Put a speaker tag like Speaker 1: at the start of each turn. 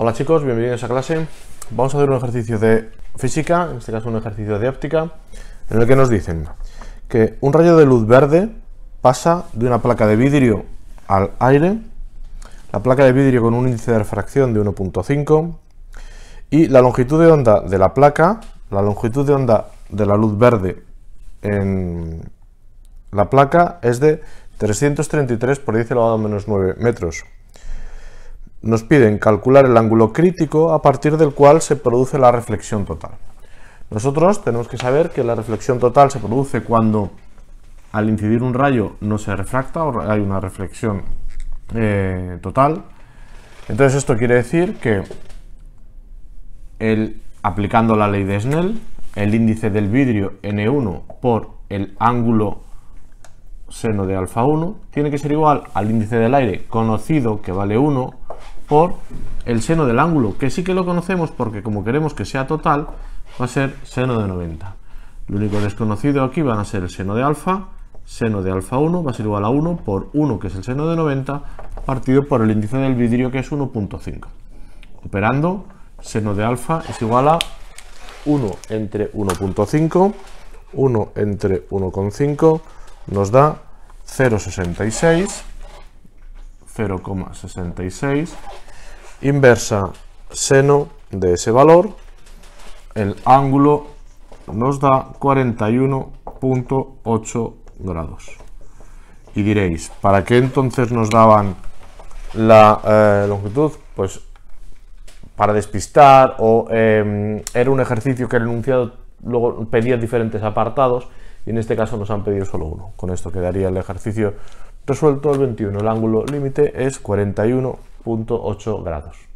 Speaker 1: Hola chicos, bienvenidos a clase. Vamos a hacer un ejercicio de física, en este caso un ejercicio de óptica, en el que nos dicen que un rayo de luz verde pasa de una placa de vidrio al aire, la placa de vidrio con un índice de refracción de 1.5 y la longitud de onda de la placa, la longitud de onda de la luz verde en la placa es de 333 por 10 elevado a menos 9 metros nos piden calcular el ángulo crítico a partir del cual se produce la reflexión total. Nosotros tenemos que saber que la reflexión total se produce cuando al incidir un rayo no se refracta o hay una reflexión eh, total. Entonces esto quiere decir que el, aplicando la ley de Snell, el índice del vidrio N1 por el ángulo seno de alfa 1 tiene que ser igual al índice del aire conocido que vale 1 por el seno del ángulo, que sí que lo conocemos porque como queremos que sea total, va a ser seno de 90. Lo único desconocido aquí van a ser el seno de alfa, seno de alfa 1 va a ser igual a 1 por 1, que es el seno de 90, partido por el índice del vidrio, que es 1.5. Operando, seno de alfa es igual a 1 entre 1.5, 1 entre 1.5, nos da 0,66, 0,66 inversa seno de ese valor, el ángulo nos da 41.8 grados. Y diréis, ¿para qué entonces nos daban la eh, longitud? Pues para despistar o em, era un ejercicio que el enunciado luego pedía diferentes apartados y en este caso nos han pedido solo uno. Con esto quedaría el ejercicio resuelto, el 21. El ángulo límite es 41 8 grados.